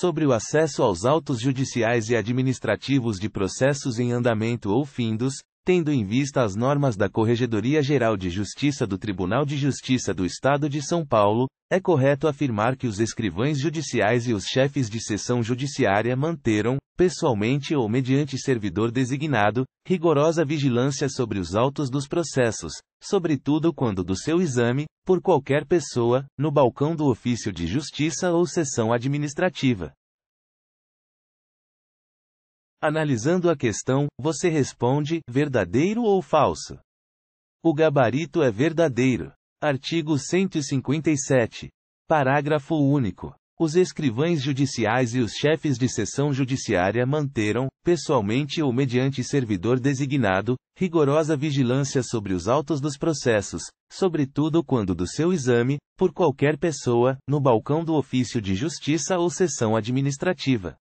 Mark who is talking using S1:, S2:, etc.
S1: sobre o acesso aos autos judiciais e administrativos de processos em andamento ou findos, tendo em vista as normas da Corregedoria Geral de Justiça do Tribunal de Justiça do Estado de São Paulo, é correto afirmar que os escrivães judiciais e os chefes de sessão judiciária manteram, pessoalmente ou mediante servidor designado, rigorosa vigilância sobre os autos dos processos, sobretudo quando do seu exame, por qualquer pessoa, no balcão do ofício de justiça ou sessão administrativa. Analisando a questão, você responde: verdadeiro ou falso? O gabarito é verdadeiro. Artigo 157. Parágrafo único. Os escrivães judiciais e os chefes de sessão judiciária manteram, pessoalmente ou mediante servidor designado, rigorosa vigilância sobre os autos dos processos, sobretudo quando do seu exame, por qualquer pessoa, no balcão do ofício de justiça ou sessão administrativa.